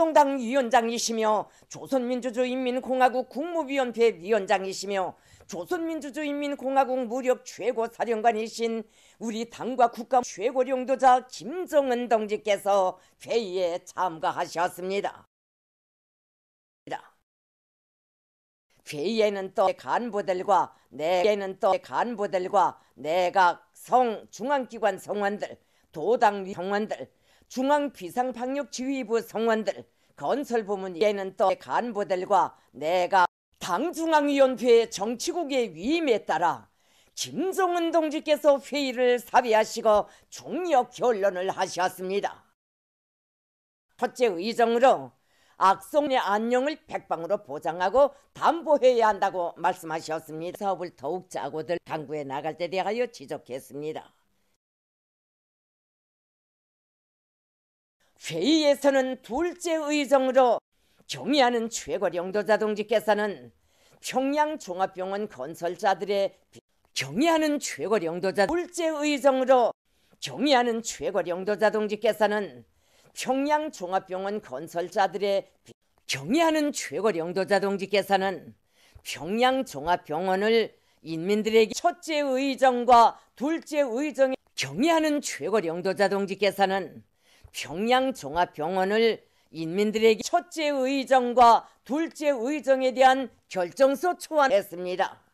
합동당 위원장이시며 조선민주주의인민공화국 국무위원회 위원장이시며 조선민주주의인민공화국 무력 최고 사령관이신 우리 당과 국가 최고령도자 김정은 동지께서 회의에 참가하셨습니다. 회의에는 또 간부들과 내에는 또 간부들과 내각 성 중앙기관 성원들 도당 성원들 중앙 비상방역지휘부 성원들 건설 부문 에는 또 간부들과 내가 당 중앙위원회 정치국의 위임에 따라 김종은 동지께서 회의를 사비하시고 중력 결론을 하셨습니다. 첫째 의정으로 악성의 안녕을 백방으로 보장하고 담보해야 한다고 말씀하셨습니다. 사업을 더욱 짜고들 당구에 나갈 때 대하여 지적했습니다. 회의에서는 둘째 의정으로 경의하는 최고령도자 동지께서는 평양 종합병원 건설자들의 경의하는 최고령도자 둘째 의정으로 경의하는 최고령도자 동지께서는 평양 종합병원 건설자들의 경의하는 최고령도자 동지께서는 평양 종합병원을 인민들에게 첫째 의정과 둘째 의정에 경의하는 최고령도자 동지께서는 평양종합병원을 인민들에게 첫째 의정과 둘째 의정에 대한 결정서 초안했습니다.